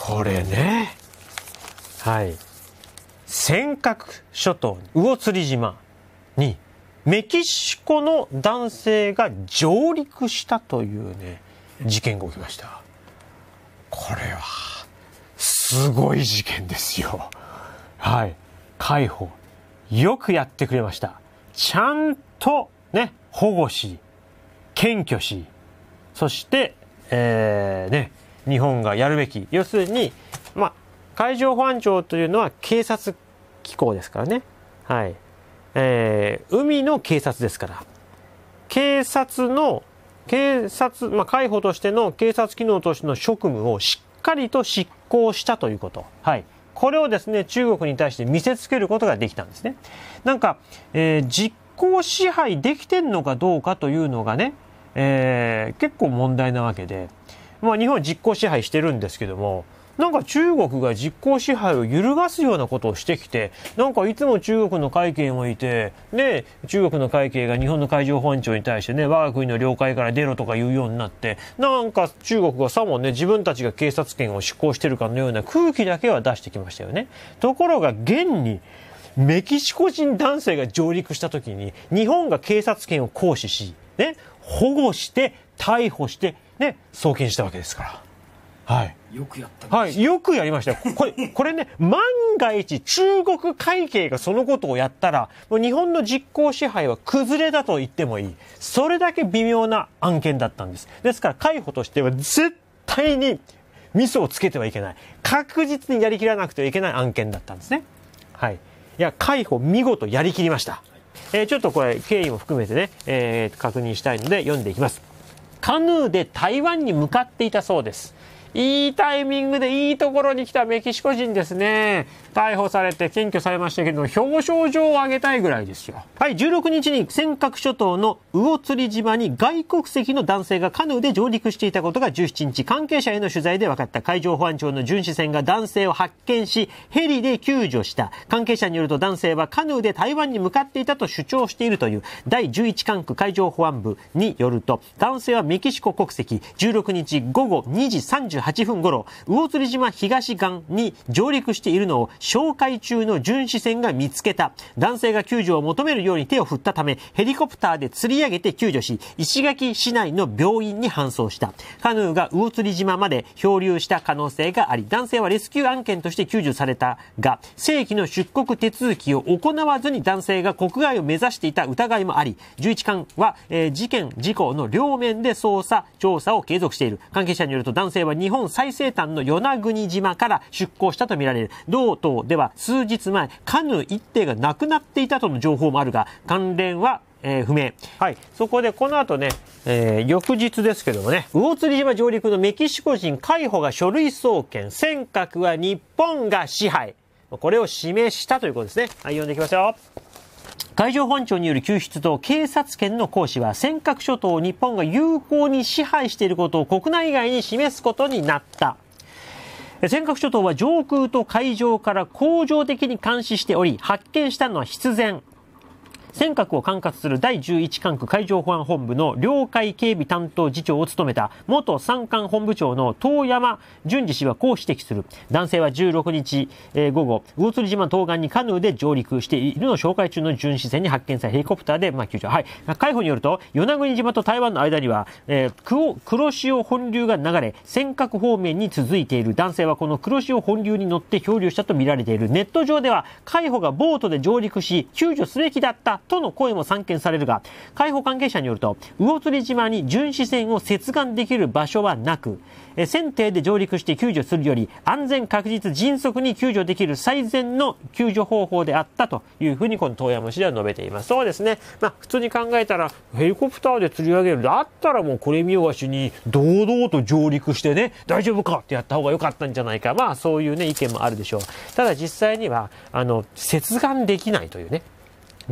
これねはい尖閣諸島魚釣島にメキシコの男性が上陸したというね事件が起きましたこれはすごい事件ですよはい海保よくやってくれましたちゃんとね保護し検挙しそしてえー、ね日本がやるべき。要するに、まあ、海上保安庁というのは警察機構ですからね。はい。えー、海の警察ですから。警察の、警察、まあ、海保としての警察機能としての職務をしっかりと執行したということ。はい。これをですね、中国に対して見せつけることができたんですね。なんか、えー、実行支配できてるのかどうかというのがね、えー、結構問題なわけで、まあ、日本実効支配してるんですけども、なんか中国が実効支配を揺るがすようなことをしてきて、なんかいつも中国の海警もいて、で、中国の海警が日本の海上保安庁に対してね、我が国の領海から出ろとか言うようになって、なんか中国がさもね、自分たちが警察権を執行してるかのような空気だけは出してきましたよね。ところが、現に、メキシコ人男性が上陸した時に、日本が警察権を行使し、ね、保護して、逮捕して、ね、送金したわけですから。はい。よくやった、はい。よくやりましたよ。これ、これね、万が一中国会計がそのことをやったら、もう日本の実効支配は崩れだと言ってもいい。それだけ微妙な案件だったんです。ですから、海保としては絶対にミスをつけてはいけない。確実にやりきらなくてはいけない案件だったんですね。はい。いや、海保見事やりきりました。えー、ちょっとこれ、経緯も含めてね、えー、確認したいので読んでいきます。カヌーで台湾に向かっていたそうです。いいタイミングでいいところに来たメキシコ人ですね。逮捕されて検挙されましたけど、表彰状を上げたいぐらいですよ。はい、16日に尖閣諸島の魚釣島に外国籍の男性がカヌーで上陸していたことが17日、関係者への取材で分かった海上保安庁の巡視船が男性を発見し、ヘリで救助した。関係者によると男性はカヌーで台湾に向かっていたと主張しているという第11管区海上保安部によると、男性はメキシコ国籍、16日午後2時38 48分頃、魚釣島東岸に上陸しているのを哨戒中の巡視船が見つけた。男性が救助を求めるように手を振ったため、ヘリコプターで釣り上げて救助し、石垣市内の病院に搬送した。カヌーが魚釣島まで漂流した可能性があり、男性はレスキュー案件として救助されたが、正規の出国手続きを行わずに男性が国外を目指していた疑いもあり、11巻は、えー、事件、事故の両面で捜査、調査を継続している。関係者によると男性は日本最西端の与那国島から出港したとみられる。同島では数日前、カヌー一艇がなくなっていたとの情報もあるが、関連はえー、不明。はい。そこでこの後ね、えー、翌日ですけどもね、魚釣島上陸のメキシコ人海保が書類送検、尖閣は日本が支配。これを示したということですね。はい、読んでいきますよ。海上保安庁による救出と警察権の行使は尖閣諸島を日本が有効に支配していることを国内外に示すことになった。尖閣諸島は上空と海上から恒常的に監視しており、発見したのは必然。尖閣を管轄する第11管区海上保安本部の領海警備担当次長を務めた元三管本部長の遠山淳二氏はこう指摘する。男性は16日、えー、午後、魚釣島東岸にカヌーで上陸しているのを紹介中の巡視船に発見され、ヘリコプターで、まあ、救助。はい。海保によると、与那国島と台湾の間には、えー、黒潮本流が流れ、尖閣方面に続いている男性はこの黒潮本流に乗って漂流したとみられている。ネット上では、海保がボートで上陸し、救助すべきだったとの声も散見されるが、海保関係者によると、魚釣島に巡視船を接岸できる場所はなく、え船艇で上陸して救助するより、安全確実迅速に救助できる最善の救助方法であったというふうに、この遠山市では述べています。そうですね。まあ、普通に考えたら、ヘリコプターで釣り上げる。だったらもうこれ見よがしに、堂々と上陸してね、大丈夫かってやった方が良かったんじゃないか。まあ、そういうね、意見もあるでしょう。ただ実際には、あの、接岸できないというね、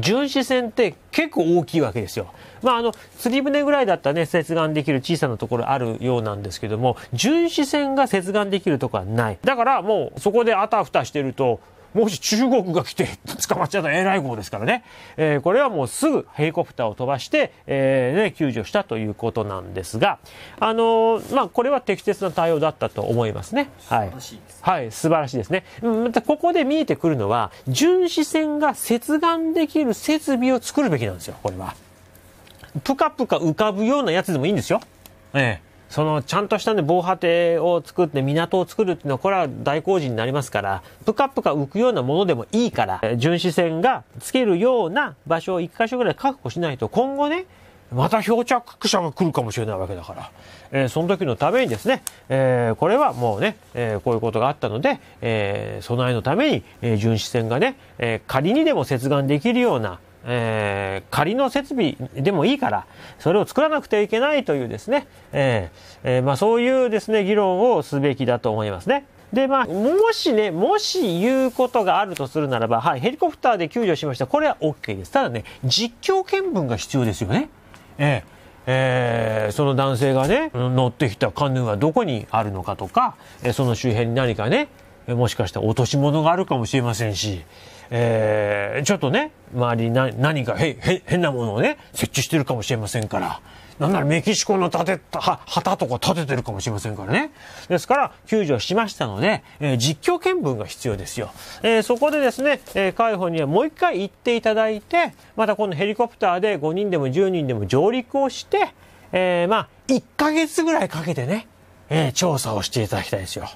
巡視船って結構大きいわけですよ。まあ、あの、釣り船ぐらいだったらね、接岸できる小さなところあるようなんですけども、巡視船が接岸できるとこはない。だからもう、そこであたふたしてると、もし中国が来て 捕まっちゃったらえらい号ですからね、えー、これはもうすぐヘリコプターを飛ばして、えー、ね、救助したということなんですが、あのー、まあ、これは適切な対応だったと思いますね。はい。はい、素晴らしいですね。また、ここで見えてくるのは、巡視船が接岸できる設備を作るべきなんですよ、これは。ぷかぷか浮かぶようなやつでもいいんですよ。ええそのちゃんとしたね、防波堤を作って港を作るっていうのは、これは大工事になりますから、ぷかぷか浮くようなものでもいいから、巡視船がつけるような場所を1箇所ぐらい確保しないと、今後ね、また漂着者が来るかもしれないわけだから、えー、その時のためにですね、えー、これはもうね、えー、こういうことがあったので、え備えのために、え巡視船がね、え仮にでも接岸できるような、えー、仮の設備でもいいから、それを作らなくてはいけないというですね、えー、えー、まあ、そういうですね、議論をすべきだと思いますね。で、まあ、もしね、もし言うことがあるとするならば、はい、ヘリコプターで救助しました。これは OK です。ただね、実況見分が必要ですよね。えーえー、その男性がね、乗ってきたカヌーはどこにあるのかとか、その周辺に何かね、もしかしたら落とし物があるかもしれませんし、えー、ちょっとね、周りに何かへへ変なものをね、設置してるかもしれませんから。なんならメキシコの立てた、旗とか立ててるかもしれませんからね。ですから、救助しましたので、えー、実況見分が必要ですよ。えー、そこでですね、えー、海保にはもう一回行っていただいて、またこのヘリコプターで5人でも10人でも上陸をして、えー、まあ、1ヶ月ぐらいかけてね、えー、調査をしていただきたいですよ。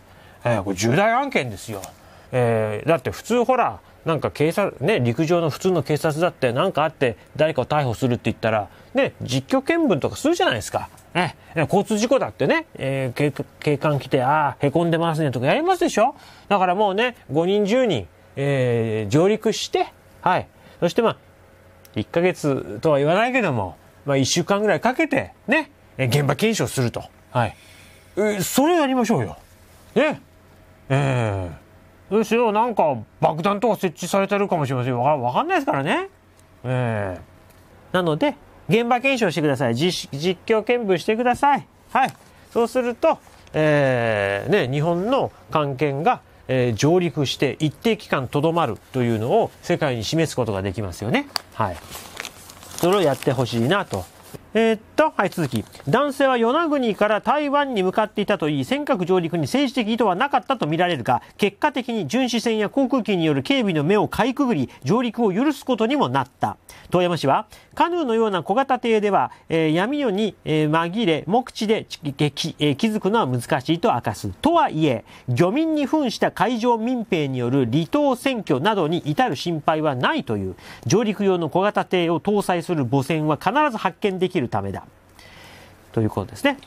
えー、これ重大案件ですよ。えー、だって普通ほら、なんか警察、ね、陸上の普通の警察だって何かあって誰かを逮捕するって言ったら、ね、実況見分とかするじゃないですか。ね、交通事故だってね、えー、警官来て、ああ、凹んでますねとかやりますでしょだからもうね、5人10人、えー、上陸して、はい。そしてまあ、1ヶ月とは言わないけども、まあ1週間ぐらいかけて、ね、現場検証すると。はい。えー、それやりましょうよ。ね。ええーむしろなんか爆弾とか設置されてるかもしれませんわかんないですからね。ええー、なので、現場検証してください。実況見分してください。はい。そうすると、えー、ね、日本の艦犬が、えー、上陸して一定期間とどまるというのを世界に示すことができますよね。はい。それをやってほしいなとえー、っと、はい、続き。男性は与那国から台湾に向かっていたといい、尖閣上陸に政治的意図はなかったとみられるが、結果的に巡視船や航空機による警備の目をかいくぐり、上陸を許すことにもなった。遠山氏は、カヌーのような小型艇では、えー、闇夜に、えー、紛れ、目地で、えー、気づくのは難しいと明かす。とはいえ、漁民に扮した海上民兵による離島選挙などに至る心配はないという、上陸用の小型艇を搭載する母船は必ず発見できるるためだということですね。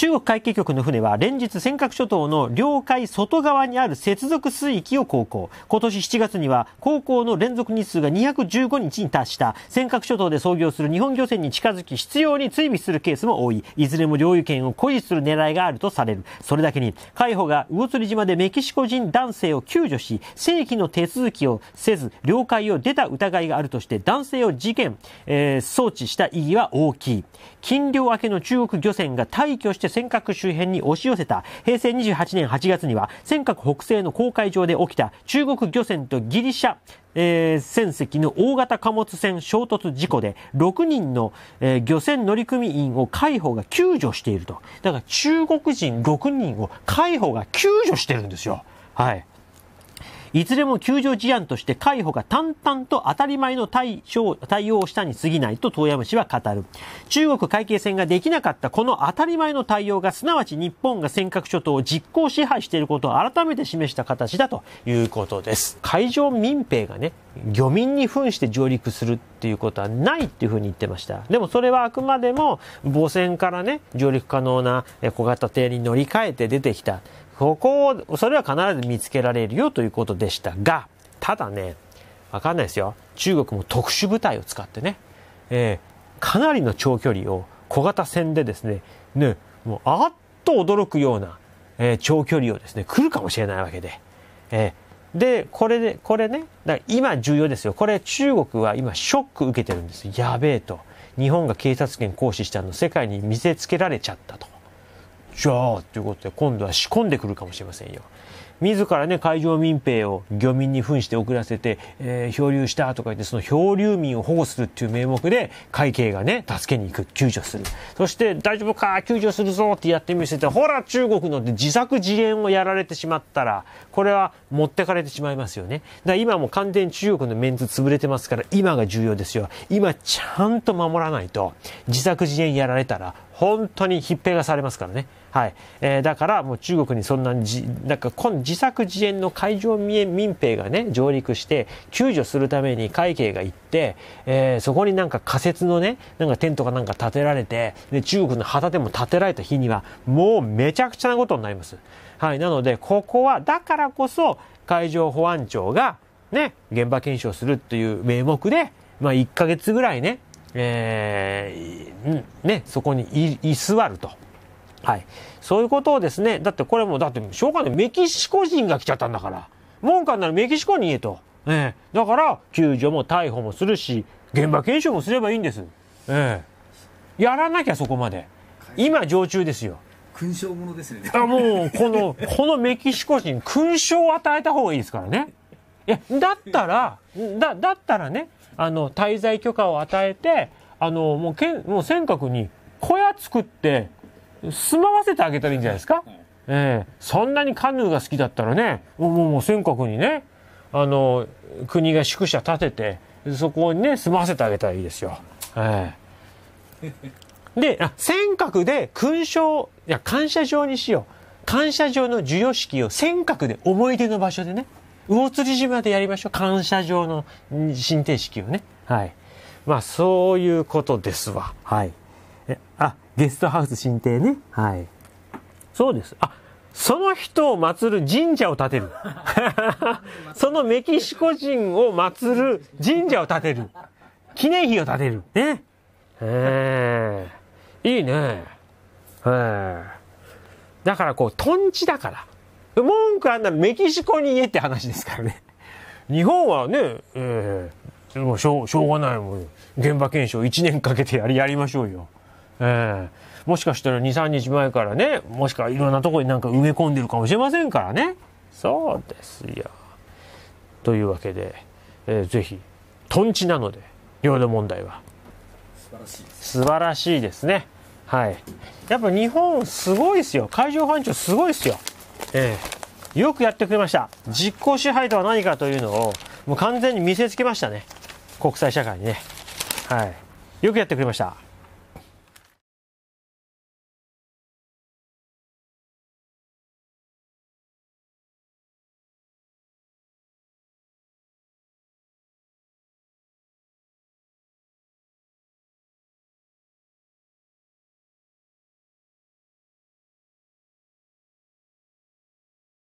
中国海警局の船は連日尖閣諸島の領海外側にある接続水域を航行。今年7月には航行の連続日数が215日に達した尖閣諸島で操業する日本漁船に近づき必要に追尾するケースも多い。いずれも領有権を誇示する狙いがあるとされる。それだけに、海保が魚釣島でメキシコ人男性を救助し、正規の手続きをせず、領海を出た疑いがあるとして男性を事件、えー、送致した意義は大きい。金漁明けの中国漁船が退去して尖閣周辺に押し寄せた平成28年8月には尖閣北西の公海上で起きた中国漁船とギリシャえー、船籍の大型貨物船衝突事故で6人の、えー、漁船乗組員を海保が救助していると。だから中国人6人を海保が救助してるんですよ。はい。いずれも救助事案として海保が淡々と当たり前の対象対応をしたに過ぎないと遠山氏は語る。中国海警船ができなかったこの当たり前の対応が、すなわち日本が尖閣諸島を実効支配していることを改めて示した形だということです。海上民兵がね、漁民に扮して上陸するっていうことはないっていうふうに言ってました。でもそれはあくまでも母船からね、上陸可能な小型艇に乗り換えて出てきた。ここを、それは必ず見つけられるよということでしたが、ただね、わかんないですよ。中国も特殊部隊を使ってね、えー、かなりの長距離を小型船でですね、ね、もうあっと驚くような、えー、長距離をですね、来るかもしれないわけで。えー、で、これで、これね、だから今重要ですよ。これ中国は今ショック受けてるんですやべえと。日本が警察権行使したの世界に見せつけられちゃったと。しゃーということで、今度は仕込んでくるかもしれませんよ。自らね、海上民兵を漁民に扮して送らせて、えー、漂流したとか言って、その漂流民を保護するっていう名目で、会計がね、助けに行く、救助する。そして、大丈夫か、救助するぞってやってみせて、ほら、中国の自作自演をやられてしまったら、これは持ってかれてしまいますよね。だから今も完全に中国のメンズ潰れてますから、今が重要ですよ。今、ちゃんと守らないと、自作自演やられたら、本当にひっがされますからね。はい。えー、だからもう中国にそんなじ、なんか今自作自演の海上民兵がね、上陸して救助するために海警が行って、えー、そこになんか仮設のね、なんかテントかなんか建てられて、で、中国の旗でも建てられた日には、もうめちゃくちゃなことになります。はい。なので、ここは、だからこそ海上保安庁がね、現場検証するという名目で、まあ1ヶ月ぐらいね、えー、ね、そこに居座ると。はい。そういうことをですね、だってこれもだってしょうがない。メキシコ人が来ちゃったんだから。文官ならメキシコに言えと。ええー、だから、救助も逮捕もするし、現場検証もすればいいんです。ええー、やらなきゃそこまで。今、常駐ですよ。勲章ものですね。あ、もう、この、このメキシコ人、勲章を与えた方がいいですからね。いや、だったら、だ、だったらね、あの、滞在許可を与えて、あの、もう、けんもう尖閣に小屋作って、住まわせてあげたらいいんじゃないですか。ええー、そんなにカヌーが好きだったらね、もう、もう尖閣にね、あの、国が宿舎建てて、そこにね、住まわせてあげたらいいですよ。ええー、で、尖閣で勲章、いや、感謝状にしよう。感謝状の授与式を尖閣で思い出の場所でね。魚釣島でやりましょう。感謝状の進呈式をね。はい。まあ、そういうことですわ。はい。え、あ、ゲストハウス進呈ね。はい。そうです。あ、その人を祀る神社を建てる。そのメキシコ人を祀る神社を建てる。記念碑を建てる。ね。ええー、いいね。ええー、だからこう、トンチだから。文句あんならメキシコに言えって話ですからね。日本はね、ええー、もしょう、しょうがないもん。現場検証1年かけてやり、やりましょうよ。ええー、もしかしたら2、3日前からね、もしかいろんなとこになんか埋め込んでるかもしれませんからね。そうですよ。というわけで、えー、ぜひ、トンチなので、領土問題は。素晴らしい素晴らしいですね。はい。やっぱ日本すごいですよ。海上保安庁すごいですよ。えー、よくやってくれました。実効支配とは何かというのを、もう完全に見せつけましたね。国際社会にね。はい。よくやってくれました。